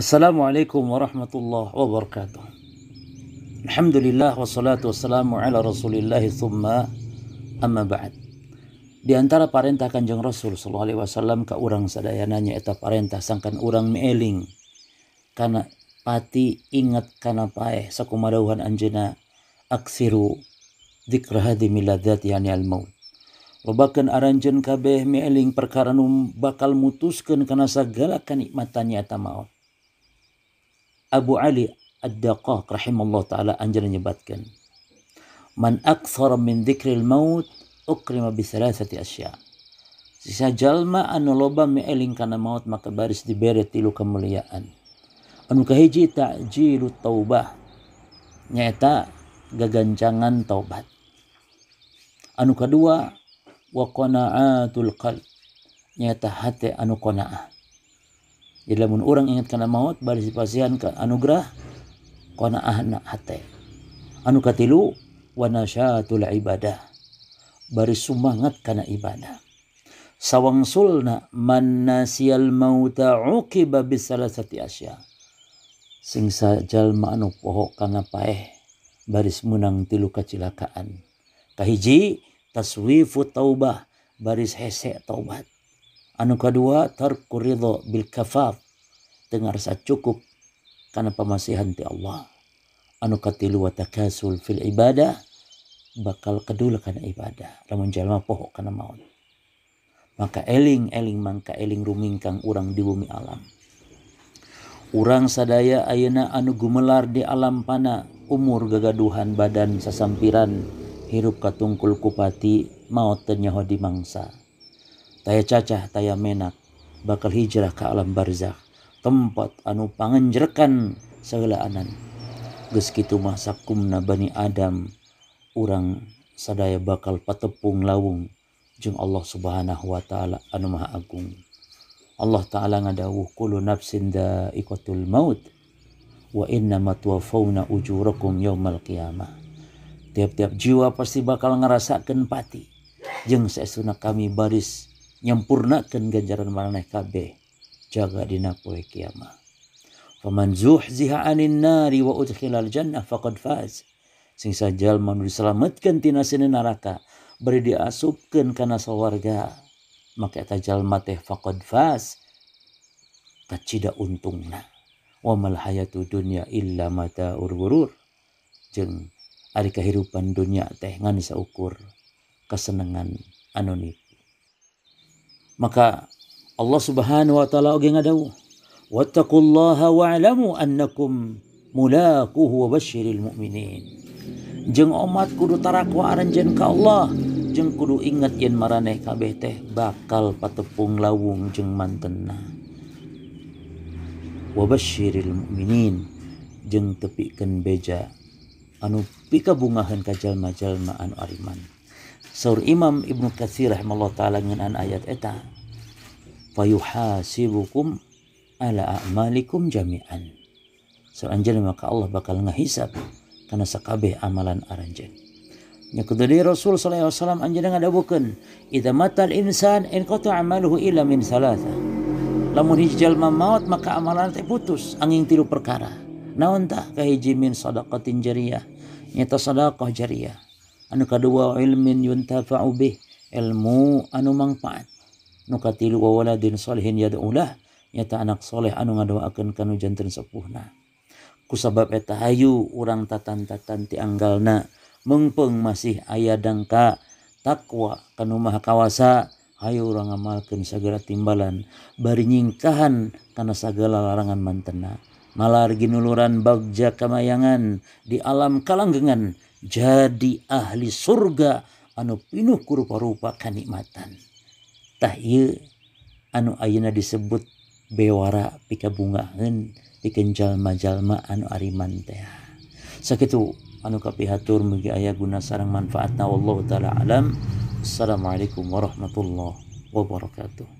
Assalamualaikum warahmatullahi wabarakatuh. Alhamdulillah وبركاته الحمد لله والصلاة والسلام على رسول Di antara parentah Kanjeng Rasul sallallahu alaihi wasallam ka urang sadayananya eta parentah sangkan urang mieling karena pati ingat kana paeh sakumadauhan anjena aksiru dikrahadi miladat miladzat yani al maut Lobakan aranjen kabeh mieling perkara nu bakal mutuskan karena segala kenikmatannya eta maut. Abu Ali Ad-Daqaq rahimahullah ta'ala anjir menyebutkan Man akthara min dhikril maut ukrima bi thalathati asya Sisa jalma anu loba mieling kana maut maka baris diberi tilu kemuliaan Anu kahiji ta'jilu taubah Nyata gagancangan taubat Anu kedua wa qana'atul qalb Nyata hati anu qana'ah jadi lamun orang ingat karena maut baris dipasihan ke anugerah kana ahna hati, anu katilu wa nasyatul ibadah baris semangat kana ibadah sawang sulna man nasiyal mauta uqiba bisalasati asya sing sajalma anu poho kana paeh baris menang tilu kecelakaan kahiji taswifu taubah baris hesek taubat Anu kedua, tarku ridho bil kafaf. Dengan rasa cukup karena pemasihan ti Allah. Anu katilu wa takasul fil ibadah. Bakal kedula karena ibadah. Lamun jalma pohok karena maut. Maka eling-eling mangka eling rumingkang urang di bumi alam. Urang sadaya ayana anu gumelar di alam pana. Umur gagaduhan badan sasampiran. Hirup katungkul kupati maut tenyaho di mangsa Taya cacah, taya menak. Bakal hijrah ke alam barzakh. Tempat anu pangenjrekan sehelaanan. Ges kitu mah sakumna bani Adam. Urang sadaya bakal patepung lawung. Jeng Allah subhanahu wa ta'ala anu maha agung. Allah ta'ala ngadawuh kulu nafsin da maut. Wa inna tuwafawna ujurakum yawmal qiyamah. Tiap-tiap jiwa pasti bakal ngerasakan pati. Jeng sesuna kami baris nyampurnakan ganjaran maraneh kabeh jaga dina poe kiamah faman zuhziha anin nari wa udkhilal jannah faqad faz sing sajal manu diselamatkan tina sini neraka beri diasupkan kana sawarga maka eta jalma teh faqad faz kacida untungna wa mal hayatu dunya illa mata ururur jeng ari kehidupan dunia teh ngan saukur kesenangan anonit maka Allah Subhanahu wa taala oge ngadau wattaqullaha wa'lamu annakum mulaquhu wa basyiril mu'minin jeng umat kudu tarakwa aranjen ka Allah jeng kudu ingat yen maraneh kabeh teh bakal patepung lawung jeng mantena wa basyiril mu'minin jeng tepikeun beja anu pikabungahan ka jalma-jalma anu ariman Saur Imam Ibnu Katsir rahimallahu taala ngeunaan ayat eta. Fayuhasibukum ala a'malikum jami'an. Seanjana so, maka Allah bakal ngahisab karena sakabeh amalan aranjeun. Nya kudu Rasul sallallahu alaihi wasallam anjeun ngadabukeun, "Idza matal insan in qata'a amaluhu illa min thalatha." Lamun hiji jalma maut maka amalan teh putus angin tilu perkara. Naon tah kahiji min sadaqatin jariyah, nyata sadaqah jariyah mujan kusababta Hayyu orang ta Anganggana mepeng masih ayah danngka takwa rumah kawasa Hayyu orang amalken segara tibalan barnyikahan karena segala larangan mantena malar ginuluran Bagja keayangan di alam kalanggengan dan jadi ahli surga anu pinuh ku rupa-rupa kanikmatan tah ieu iya, anu ayeuna disebut bewara pikabungaheun pikeun jalma-jalma anu ariman teh sakitu anu kapihatur mugi aya guna sarang manfaatna Allah taala alam assalamualaikum warahmatullahi wabarakatuh